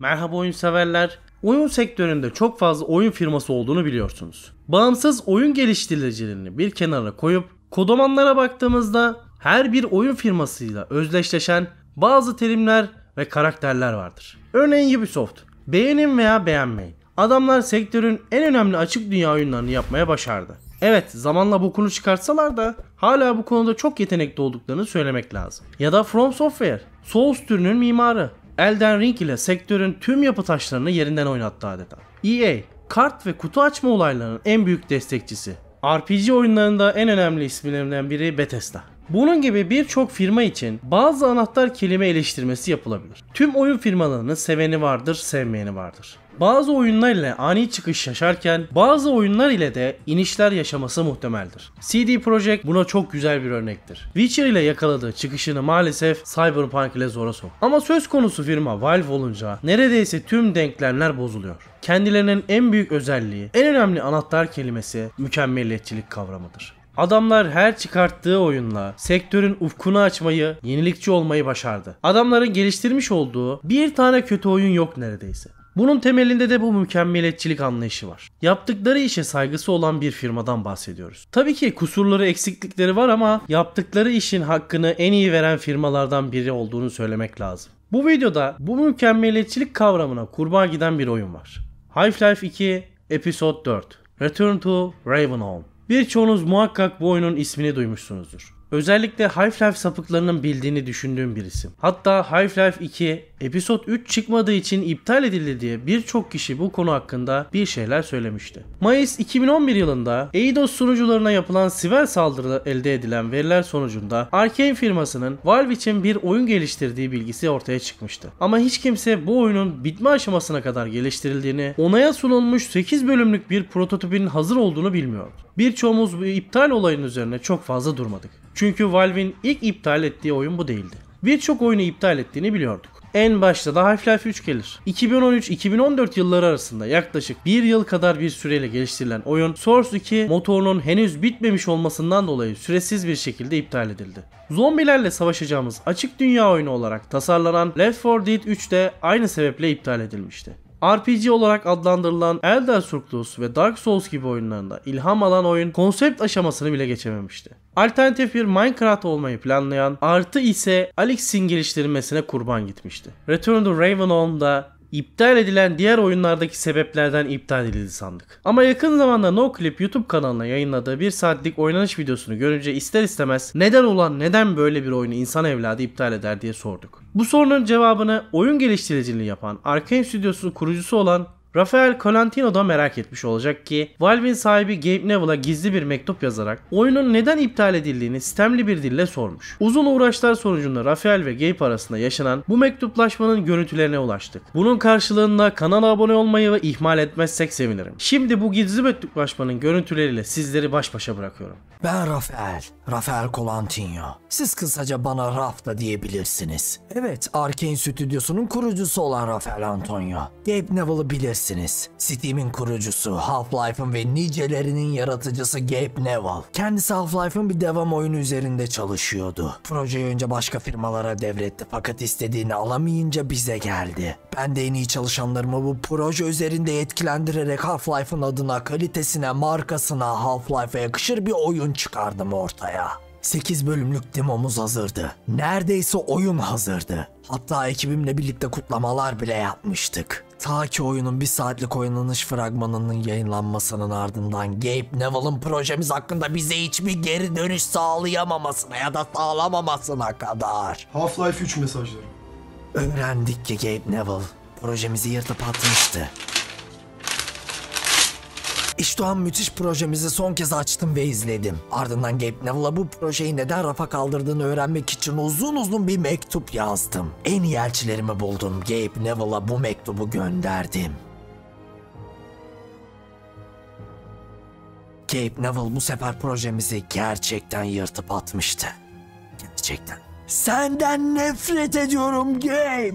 Merhaba oyun severler. Oyun sektöründe çok fazla oyun firması olduğunu biliyorsunuz. Bağımsız oyun geliştiricilerini bir kenara koyup kodomanlara baktığımızda her bir oyun firmasıyla özdeşleşen bazı terimler ve karakterler vardır. Örneğin Ubisoft. Beğenin veya beğenmeyin. Adamlar sektörün en önemli açık dünya oyunlarını yapmaya başardı. Evet zamanla bokunu çıkartsalar da hala bu konuda çok yetenekli olduklarını söylemek lazım. Ya da From Software, Souls türünün mimarı. Elden Ring ile sektörün tüm yapı taşlarını yerinden oynattı adeta. EA, kart ve kutu açma olaylarının en büyük destekçisi. RPG oyunlarında en önemli isimlerinden biri Bethesda. Bunun gibi birçok firma için bazı anahtar kelime eleştirmesi yapılabilir. Tüm oyun firmalarının seveni vardır, sevmeyeni vardır bazı oyunlar ile ani çıkış yaşarken bazı oyunlar ile de inişler yaşaması muhtemeldir. CD Projekt buna çok güzel bir örnektir. Witcher ile yakaladığı çıkışını maalesef Cyberpunk ile zora sok. Ama söz konusu firma Valve olunca neredeyse tüm denklemler bozuluyor. Kendilerinin en büyük özelliği, en önemli anahtar kelimesi mükemmeliyetçilik kavramıdır. Adamlar her çıkarttığı oyunla sektörün ufkunu açmayı, yenilikçi olmayı başardı. Adamların geliştirmiş olduğu bir tane kötü oyun yok neredeyse. Bunun temelinde de bu mükemmeliyetçilik anlayışı var. Yaptıkları işe saygısı olan bir firmadan bahsediyoruz. Tabii ki kusurları, eksiklikleri var ama yaptıkları işin hakkını en iyi veren firmalardan biri olduğunu söylemek lazım. Bu videoda bu mükemmeliyetçilik kavramına kurbağa giden bir oyun var. Half-Life 2 Episode 4 Return to Ravenholm. Birçoğunuz muhakkak bu oyunun ismini duymuşsunuzdur. Özellikle Half-Life sapıklarının bildiğini düşündüğüm bir isim. Hatta Half-Life 2 Episod 3 çıkmadığı için iptal edildi diye birçok kişi bu konu hakkında bir şeyler söylemişti. Mayıs 2011 yılında Eidos sunucularına yapılan siber saldırıda elde edilen veriler sonucunda Arkane firmasının Valve için bir oyun geliştirdiği bilgisi ortaya çıkmıştı. Ama hiç kimse bu oyunun bitme aşamasına kadar geliştirildiğini, onaya sunulmuş 8 bölümlük bir prototipin hazır olduğunu bilmiyordu. Birçoğumuz bu iptal olayının üzerine çok fazla durmadık. Çünkü Valve'in ilk iptal ettiği oyun bu değildi. Birçok oyunu iptal ettiğini biliyorduk. En başta da Half-Life 3 gelir. 2013-2014 yılları arasında yaklaşık 1 yıl kadar bir süreyle geliştirilen oyun Source 2 motorunun henüz bitmemiş olmasından dolayı süresiz bir şekilde iptal edildi. Zombilerle savaşacağımız açık dünya oyunu olarak tasarlanan Left 4 Dead 3 de aynı sebeple iptal edilmişti. RPG olarak adlandırılan Elder Scrolls ve Dark Souls gibi oyunlarında ilham alan oyun konsept aşamasını bile geçememişti. Alternatif bir Minecraft olmayı planlayan artı ise Alex'in geliştirilmesine kurban gitmişti. Return to Ravenholm'da İptal edilen diğer oyunlardaki sebeplerden iptal edildi sandık. Ama yakın zamanda NoClip YouTube kanalına yayınladığı bir saatlik oynanış videosunu görünce ister istemez neden olan neden böyle bir oyunu insan evladı iptal eder diye sorduk. Bu sorunun cevabını oyun geliştiriciliği yapan Arkane Studios'un kurucusu olan Rafael Colantino da merak etmiş olacak ki Valve'in sahibi Gabe Neville'a gizli bir mektup yazarak oyunun neden iptal edildiğini sistemli bir dille sormuş. Uzun uğraşlar sonucunda Rafael ve Gabe arasında yaşanan bu mektuplaşmanın görüntülerine ulaştık. Bunun karşılığında kanala abone olmayı ve ihmal etmezsek sevinirim. Şimdi bu gizli mektuplaşmanın görüntüleriyle sizleri baş başa bırakıyorum. Ben Rafael, Rafael Colantino. Siz kısaca bana Raf da diyebilirsiniz. Evet, Arkane Stüdyosu'nun kurucusu olan Rafael Antonio. Gabe Neville'ı bilirsiniz bilemezsiniz. Steam'in kurucusu, Half-Life'ın ve nicelerinin yaratıcısı Gabe Newell. Kendisi Half-Life'ın bir devam oyunu üzerinde çalışıyordu. Projeyi önce başka firmalara devretti fakat istediğini alamayınca bize geldi. Ben de en iyi çalışanlarımı bu proje üzerinde yetkilendirerek Half-Life'ın adına, kalitesine, markasına, Half-Life'a yakışır bir oyun çıkardım ortaya. 8 bölümlük demomuz hazırdı. Neredeyse oyun hazırdı. Hatta ekibimle birlikte kutlamalar bile yapmıştık. Ta ki oyunun bir saatlik oynanış fragmanının yayınlanmasının ardından Gabe Neville'ın projemiz hakkında bize hiçbir geri dönüş sağlayamamasına ya da sağlamamasına kadar. Half-Life 3 mesajları. Öğrendik ki Gabe Neville projemizi yırtıp atmıştı. İşte o an müthiş projemizi son kez açtım ve izledim. Ardından Gabe Neville'a bu projeyi neden rafa kaldırdığını öğrenmek için uzun uzun bir mektup yazdım. En iyi elçilerimi buldum. Gabe Neville'a bu mektubu gönderdim. Gabe Neville bu sefer projemizi gerçekten yırtıp atmıştı. Gerçekten. Senden nefret ediyorum Gabe.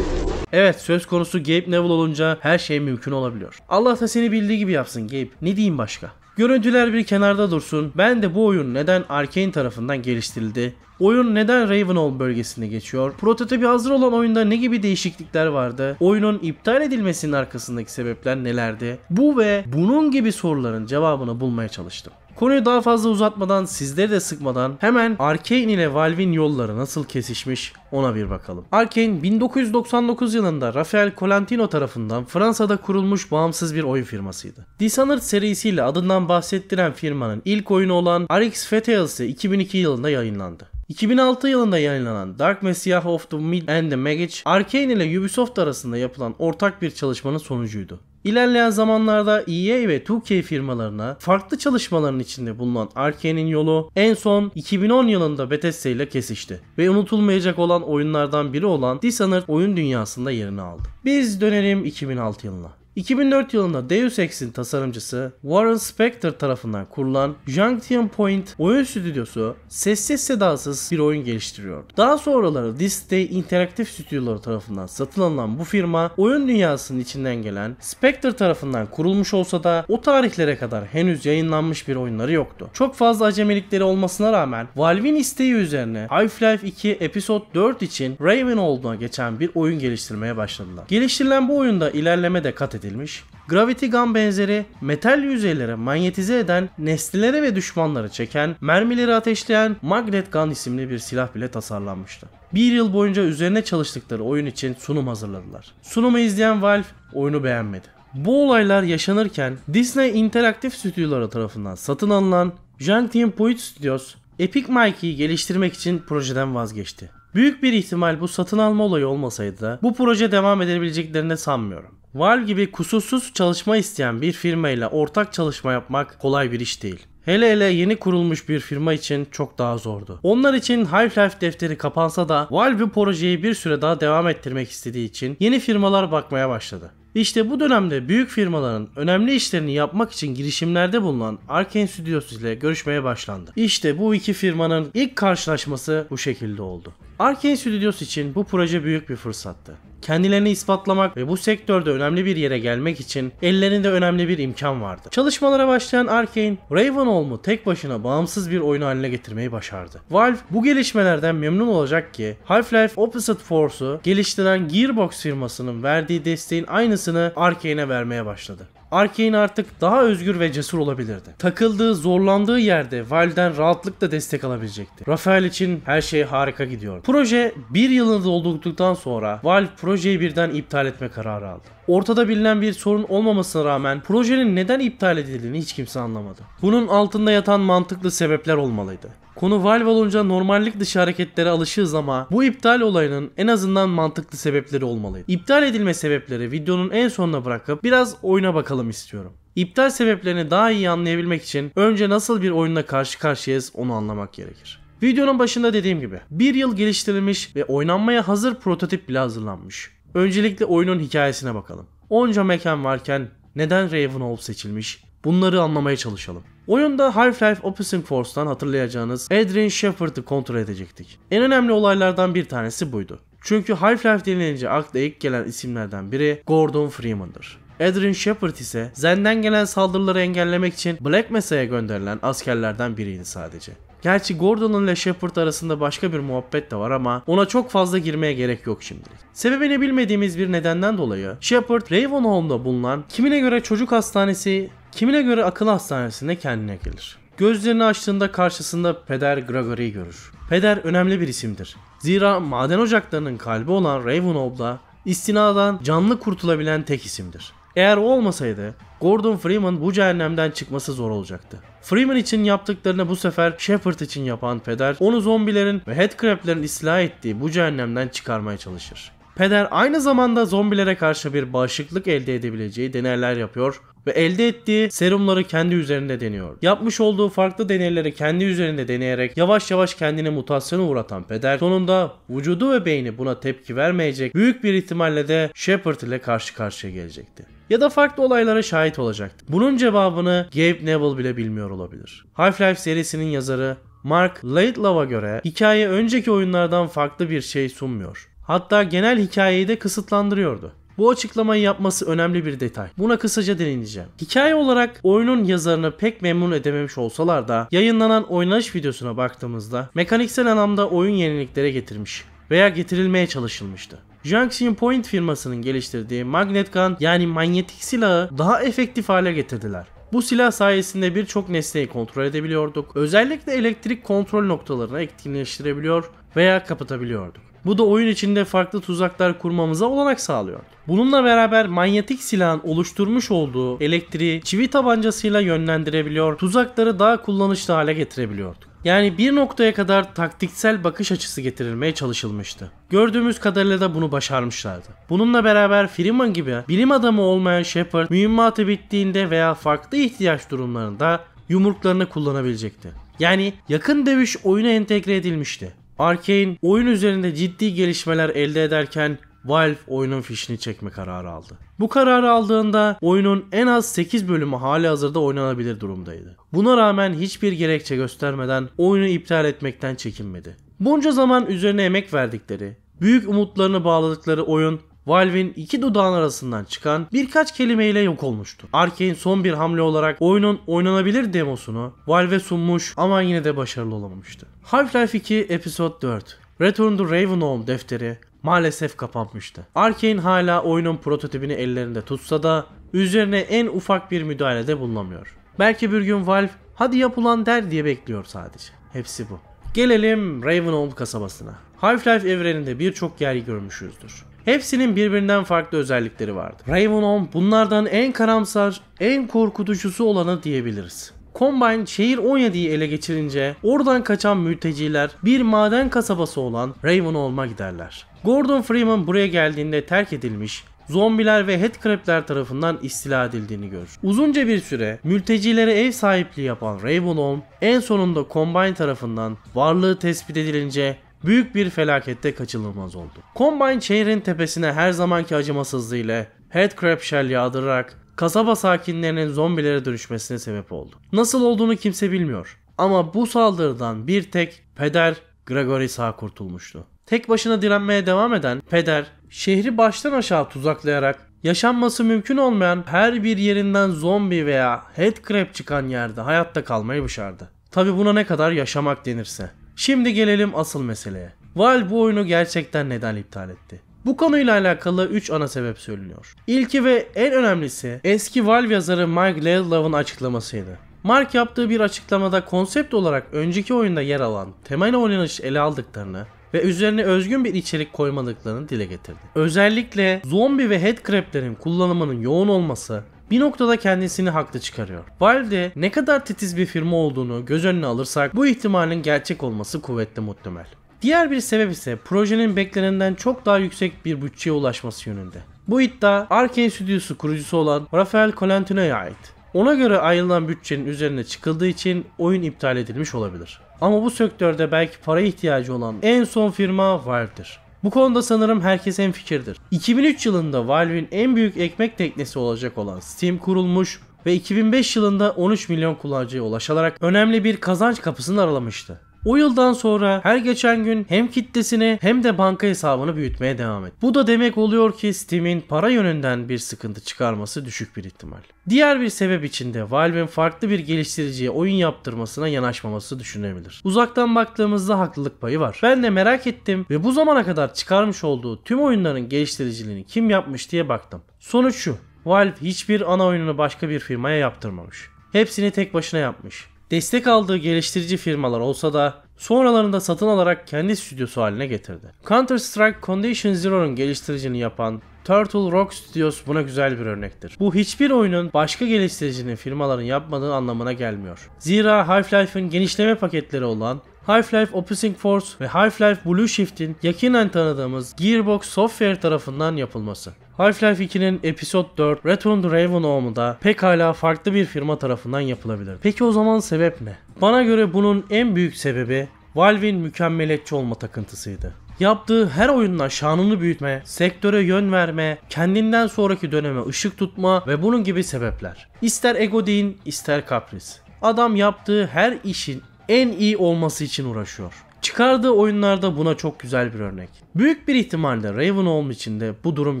Evet söz konusu Gabe Neville olunca her şey mümkün olabiliyor. Allah da seni bildiği gibi yapsın Gabe. Ne diyeyim başka? Görüntüler bir kenarda dursun. Ben de bu oyun neden Arkane tarafından geliştirildi? Oyun neden Ravenholm bölgesinde geçiyor? Prototipi hazır olan oyunda ne gibi değişiklikler vardı? Oyunun iptal edilmesinin arkasındaki sebepler nelerdi? Bu ve bunun gibi soruların cevabını bulmaya çalıştım. Konuyu daha fazla uzatmadan, sizleri de sıkmadan hemen Arkane ile Valve'in yolları nasıl kesişmiş ona bir bakalım. Arkane 1999 yılında Rafael Colantino tarafından Fransa'da kurulmuş bağımsız bir oyun firmasıydı. Dishonored serisiyle adından bahsettiren firmanın ilk oyunu olan Arix Fetails 2002 yılında yayınlandı. 2006 yılında yayınlanan Dark Messiah of the Mid and the Mage, Arkane ile Ubisoft arasında yapılan ortak bir çalışmanın sonucuydu. İlerleyen zamanlarda EA ve 2K firmalarına farklı çalışmaların içinde bulunan Arkane'in yolu en son 2010 yılında Bethesda ile kesişti ve unutulmayacak olan oyunlardan biri olan Dishonored oyun dünyasında yerini aldı. Biz dönelim 2006 yılına. 2004 yılında Deus Ex'in tasarımcısı Warren Spector tarafından kurulan Junction Point oyun stüdyosu sessiz sedasız bir oyun geliştiriyor. Daha sonraları Disney Interactive stüdyoları tarafından satın alınan bu firma oyun dünyasının içinden gelen Spector tarafından kurulmuş olsa da o tarihlere kadar henüz yayınlanmış bir oyunları yoktu. Çok fazla acemilikleri olmasına rağmen Valve'in isteği üzerine Half-Life 2 Episode 4 için Raven olduğuna geçen bir oyun geliştirmeye başladılar. Geliştirilen bu oyunda ilerleme de kat edildi edilmiş. Gravity Gun benzeri metal yüzeylere manyetize eden, nesnelere ve düşmanlara çeken, mermileri ateşleyen Magnet Gun isimli bir silah bile tasarlanmıştı. Bir yıl boyunca üzerine çalıştıkları oyun için sunum hazırladılar. Sunumu izleyen Valve oyunu beğenmedi. Bu olaylar yaşanırken Disney Interaktif Stüdyoları tarafından satın alınan Junction Point Studios, Epic Mikey'i geliştirmek için projeden vazgeçti. Büyük bir ihtimal bu satın alma olayı olmasaydı da bu proje devam edebileceklerini sanmıyorum. Valve gibi kusursuz çalışma isteyen bir firma ile ortak çalışma yapmak kolay bir iş değil. Hele hele yeni kurulmuş bir firma için çok daha zordu. Onlar için Half-Life defteri kapansa da Valve bu projeyi bir süre daha devam ettirmek istediği için yeni firmalar bakmaya başladı. İşte bu dönemde büyük firmaların önemli işlerini yapmak için girişimlerde bulunan Arkane Studios ile görüşmeye başlandı. İşte bu iki firmanın ilk karşılaşması bu şekilde oldu. Arkane Studios için bu proje büyük bir fırsattı kendilerini ispatlamak ve bu sektörde önemli bir yere gelmek için ellerinde önemli bir imkan vardı. Çalışmalara başlayan Arkane, Ravenholm'u tek başına bağımsız bir oyun haline getirmeyi başardı. Valve bu gelişmelerden memnun olacak ki Half-Life Opposite Force'u geliştiren Gearbox firmasının verdiği desteğin aynısını Arkane'e vermeye başladı. Arkane artık daha özgür ve cesur olabilirdi. Takıldığı, zorlandığı yerde Valve'den rahatlıkla destek alabilecekti. Rafael için her şey harika gidiyor. Proje bir yılını doldurduktan sonra Valve projeyi birden iptal etme kararı aldı ortada bilinen bir sorun olmamasına rağmen projenin neden iptal edildiğini hiç kimse anlamadı. Bunun altında yatan mantıklı sebepler olmalıydı. Konu Valve olunca normallik dışı hareketlere alışığız ama bu iptal olayının en azından mantıklı sebepleri olmalıydı. İptal edilme sebepleri videonun en sonuna bırakıp biraz oyuna bakalım istiyorum. İptal sebeplerini daha iyi anlayabilmek için önce nasıl bir oyunla karşı karşıyayız onu anlamak gerekir. Videonun başında dediğim gibi bir yıl geliştirilmiş ve oynanmaya hazır prototip bile hazırlanmış. Öncelikle oyunun hikayesine bakalım. Onca mekan varken neden Ravenholm seçilmiş? Bunları anlamaya çalışalım. Oyunda Half-Life Opposing Force'tan hatırlayacağınız Adrian Shepard'ı kontrol edecektik. En önemli olaylardan bir tanesi buydu. Çünkü Half-Life denilince akla ilk gelen isimlerden biri Gordon Freeman'dır. Adrian Shepard ise Zen'den gelen saldırıları engellemek için Black Mesa'ya gönderilen askerlerden biriydi sadece. Gerçi Gordon'un ile Shepard arasında başka bir muhabbet de var ama ona çok fazla girmeye gerek yok şimdilik. Sebebini bilmediğimiz bir nedenden dolayı Shepard Ravenholm'da bulunan kimine göre çocuk hastanesi, kimine göre akıl hastanesinde kendine gelir. Gözlerini açtığında karşısında Peder Gregory'i görür. Peder önemli bir isimdir. Zira maden ocaklarının kalbi olan Ravenholm'da istinadan canlı kurtulabilen tek isimdir. Eğer o olmasaydı Gordon Freeman bu cehennemden çıkması zor olacaktı. Freeman için yaptıklarını bu sefer Shepard için yapan peder onu zombilerin ve headcrablerin silah ettiği bu cehennemden çıkarmaya çalışır. Peder aynı zamanda zombilere karşı bir bağışıklık elde edebileceği deneyler yapıyor ve elde ettiği serumları kendi üzerinde deniyor. Yapmış olduğu farklı deneyleri kendi üzerinde deneyerek yavaş yavaş kendini mutasyona uğratan Peder sonunda vücudu ve beyni buna tepki vermeyecek büyük bir ihtimalle de Shepard ile karşı karşıya gelecekti ya da farklı olaylara şahit olacaktı. Bunun cevabını Gabe Neville bile bilmiyor olabilir. Half-Life serisinin yazarı Mark Laidlaw'a göre hikaye önceki oyunlardan farklı bir şey sunmuyor. Hatta genel hikayeyi de kısıtlandırıyordu. Bu açıklamayı yapması önemli bir detay. Buna kısaca değineceğim. Hikaye olarak oyunun yazarını pek memnun edememiş olsalar da yayınlanan oynanış videosuna baktığımızda mekaniksel anlamda oyun yeniliklere getirmiş veya getirilmeye çalışılmıştı. Junction Point firmasının geliştirdiği Magnet Gun yani manyetik silahı daha efektif hale getirdiler. Bu silah sayesinde birçok nesneyi kontrol edebiliyorduk. Özellikle elektrik kontrol noktalarını etkinleştirebiliyor veya kapatabiliyorduk. Bu da oyun içinde farklı tuzaklar kurmamıza olanak sağlıyor. Bununla beraber manyetik silahın oluşturmuş olduğu elektriği çivi tabancasıyla yönlendirebiliyor, tuzakları daha kullanışlı hale getirebiliyorduk. Yani bir noktaya kadar taktiksel bakış açısı getirilmeye çalışılmıştı. Gördüğümüz kadarıyla da bunu başarmışlardı. Bununla beraber Freeman gibi bilim adamı olmayan Shepard mühimmatı bittiğinde veya farklı ihtiyaç durumlarında yumruklarını kullanabilecekti. Yani yakın dövüş oyuna entegre edilmişti. Arkane oyun üzerinde ciddi gelişmeler elde ederken Valve oyunun fişini çekme kararı aldı. Bu kararı aldığında oyunun en az 8 bölümü hali hazırda oynanabilir durumdaydı. Buna rağmen hiçbir gerekçe göstermeden oyunu iptal etmekten çekinmedi. Bunca zaman üzerine emek verdikleri, büyük umutlarını bağladıkları oyun Valve'in iki dudağın arasından çıkan birkaç kelimeyle yok olmuştu. Arkane son bir hamle olarak oyunun oynanabilir demosunu Valve sunmuş ama yine de başarılı olamamıştı. Half-Life 2 Episode 4 Return to Ravenholm defteri maalesef kapanmıştı. Arkane hala oyunun prototipini ellerinde tutsa da üzerine en ufak bir müdahalede bulunamıyor. Belki bir gün Valve hadi yapılan der diye bekliyor sadece. Hepsi bu. Gelelim Ravenholm kasabasına. Half-Life evreninde birçok yer görmüşüzdür. Hepsinin birbirinden farklı özellikleri vardı. Ravenholm bunlardan en karamsar, en korkutucusu olanı diyebiliriz. Combine şehir 17'yi ele geçirince oradan kaçan mülteciler bir maden kasabası olan Ravenholm'a giderler. Gordon Freeman buraya geldiğinde terk edilmiş, zombiler ve headcrabler tarafından istila edildiğini görür. Uzunca bir süre mültecilere ev sahipliği yapan Ravenholm en sonunda Combine tarafından varlığı tespit edilince büyük bir felakette kaçınılmaz oldu. Combine şehrin tepesine her zamanki acımasızlığıyla Headcrab Shell yağdırarak kasaba sakinlerinin zombilere dönüşmesine sebep oldu. Nasıl olduğunu kimse bilmiyor. Ama bu saldırıdan bir tek peder Gregory sağ kurtulmuştu. Tek başına direnmeye devam eden peder şehri baştan aşağı tuzaklayarak yaşanması mümkün olmayan her bir yerinden zombi veya headcrab çıkan yerde hayatta kalmayı başardı. Tabi buna ne kadar yaşamak denirse. Şimdi gelelim asıl meseleye. Valve bu oyunu gerçekten neden iptal etti? Bu konuyla alakalı 3 ana sebep söyleniyor. İlki ve en önemlisi eski Valve yazarı Mike Lehlov'un açıklamasıydı. Mark yaptığı bir açıklamada konsept olarak önceki oyunda yer alan temel oynanış ele aldıklarını ve üzerine özgün bir içerik koymadıklarını dile getirdi. Özellikle zombi ve headcrablerin kullanımının yoğun olması bir noktada kendisini haklı çıkarıyor. Valve ne kadar titiz bir firma olduğunu göz önüne alırsak bu ihtimalin gerçek olması kuvvetli muhtemel. Diğer bir sebep ise projenin beklenenden çok daha yüksek bir bütçeye ulaşması yönünde. Bu iddia Arkane Stüdyosu kurucusu olan Rafael Colantino'ya ait. Ona göre ayrılan bütçenin üzerine çıkıldığı için oyun iptal edilmiş olabilir. Ama bu sektörde belki para ihtiyacı olan en son firma Valve'dir. Bu konuda sanırım herkes en fikirdir. 2003 yılında Valve'in en büyük ekmek teknesi olacak olan Steam kurulmuş ve 2005 yılında 13 milyon kullanıcıya ulaşarak önemli bir kazanç kapısını aralamıştı. O yıldan sonra her geçen gün hem kitlesini hem de banka hesabını büyütmeye devam etti. Bu da demek oluyor ki Steam'in para yönünden bir sıkıntı çıkarması düşük bir ihtimal. Diğer bir sebep içinde Valve'in farklı bir geliştiriciye oyun yaptırmasına yanaşmaması düşünebilir. Uzaktan baktığımızda haklılık payı var. Ben de merak ettim ve bu zamana kadar çıkarmış olduğu tüm oyunların geliştiriciliğini kim yapmış diye baktım. Sonuç şu. Valve hiçbir ana oyununu başka bir firmaya yaptırmamış. Hepsini tek başına yapmış destek aldığı geliştirici firmalar olsa da sonralarında satın alarak kendi stüdyosu haline getirdi. Counter Strike Condition Zero'nun geliştiricini yapan Turtle Rock Studios buna güzel bir örnektir. Bu hiçbir oyunun başka geliştiricinin firmaların yapmadığı anlamına gelmiyor. Zira Half-Life'ın genişleme paketleri olan Half-Life Opposing Force ve Half-Life Blue Shift'in yakinen tanıdığımız Gearbox Software tarafından yapılması. Half-Life 2'nin Episode 4 Return to Raven Home'da pekala farklı bir firma tarafından yapılabilir. Peki o zaman sebep ne? Bana göre bunun en büyük sebebi Valve'in mükemmeliyetçi olma takıntısıydı. Yaptığı her oyunla şanını büyütme, sektöre yön verme, kendinden sonraki döneme ışık tutma ve bunun gibi sebepler. İster ego deyin, ister kapris. Adam yaptığı her işin en iyi olması için uğraşıyor. Çıkardığı oyunlarda buna çok güzel bir örnek. Büyük bir ihtimalle Ravenholm için de bu durum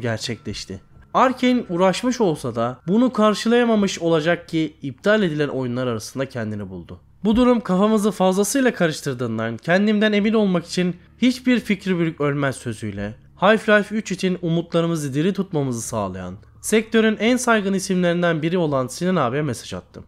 gerçekleşti. Arkane uğraşmış olsa da bunu karşılayamamış olacak ki iptal edilen oyunlar arasında kendini buldu. Bu durum kafamızı fazlasıyla karıştırdığından kendimden emin olmak için hiçbir fikri büyük ölmez sözüyle Half-Life 3 için umutlarımızı diri tutmamızı sağlayan sektörün en saygın isimlerinden biri olan Sinan abiye mesaj attım.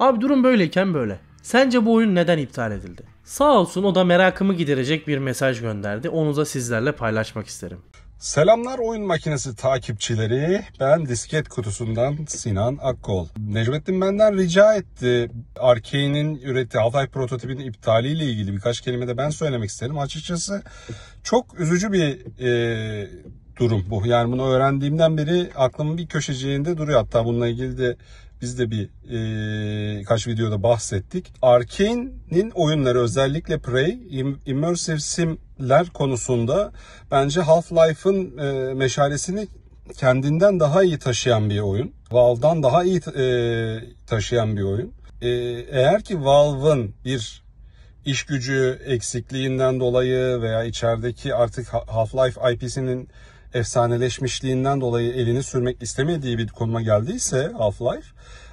Abi durum böyleyken böyle. Sence bu oyun neden iptal edildi? Sağ olsun o da merakımı giderecek bir mesaj gönderdi. Onu da sizlerle paylaşmak isterim. Selamlar oyun makinesi takipçileri. Ben disket kutusundan Sinan Akkol. Necmettin benden rica etti. Arkane'in ürettiği Half-Life prototipinin iptaliyle ilgili birkaç kelime de ben söylemek isterim. Açıkçası çok üzücü bir e, durum bu. Yani bunu öğrendiğimden beri aklımın bir köşeciğinde duruyor. Hatta bununla ilgili de biz de bir e, kaç videoda bahsettik. Arkane'in oyunları özellikle Prey, Immersive Sim'ler konusunda bence Half-Life'ın e, meşalesini kendinden daha iyi taşıyan bir oyun. Valve'dan daha iyi e, taşıyan bir oyun. E, eğer ki Valve'ın bir iş gücü eksikliğinden dolayı veya içerideki artık Half-Life IP'sinin efsaneleşmişliğinden dolayı elini sürmek istemediği bir konuma geldiyse Half-Life,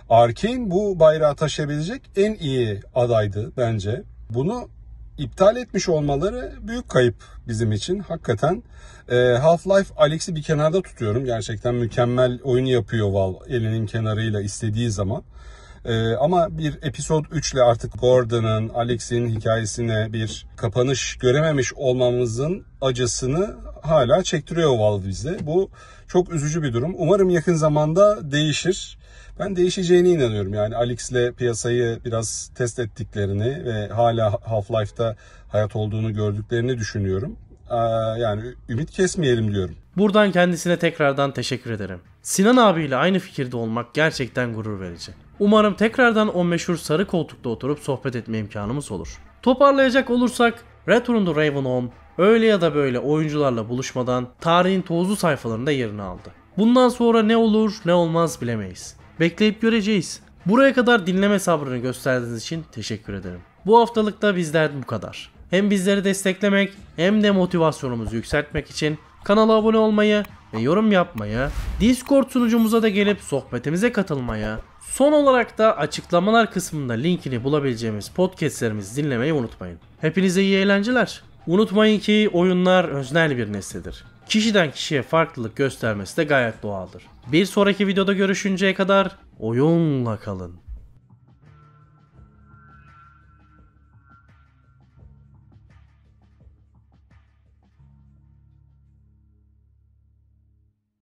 Arkane bu bayrağı taşıyabilecek en iyi adaydı bence. Bunu iptal etmiş olmaları büyük kayıp bizim için. Hakikaten e, Half-Life Alex'i bir kenarda tutuyorum. Gerçekten mükemmel oyunu yapıyor val elinin kenarıyla istediği zaman. E, ama bir episod 3 ile artık Gordon'ın, Alex'in hikayesine bir kapanış görememiş olmamızın acısını hala çektiriyor Valve bizde. Bu çok üzücü bir durum. Umarım yakın zamanda değişir. Ben değişeceğine inanıyorum. Yani Alex'le piyasayı biraz test ettiklerini ve hala Half-Life'da hayat olduğunu gördüklerini düşünüyorum. Ee, yani ümit kesmeyelim diyorum. Buradan kendisine tekrardan teşekkür ederim. Sinan abiyle aynı fikirde olmak gerçekten gurur verici. Umarım tekrardan o meşhur sarı koltukta oturup sohbet etme imkanımız olur. Toparlayacak olursak Return to Raven Home öyle ya da böyle oyuncularla buluşmadan tarihin tozlu sayfalarında yerini aldı. Bundan sonra ne olur ne olmaz bilemeyiz. Bekleyip göreceğiz. Buraya kadar dinleme sabrını gösterdiğiniz için teşekkür ederim. Bu haftalıkta bizler bu kadar. Hem bizleri desteklemek hem de motivasyonumuzu yükseltmek için kanala abone olmayı ve yorum yapmayı, Discord sunucumuza da gelip sohbetimize katılmayı, son olarak da açıklamalar kısmında linkini bulabileceğimiz podcastlerimizi dinlemeyi unutmayın. Hepinize iyi eğlenceler. Unutmayın ki oyunlar öznel bir nesnedir. Kişiden kişiye farklılık göstermesi de gayet doğaldır. Bir sonraki videoda görüşünceye kadar oyunla kalın.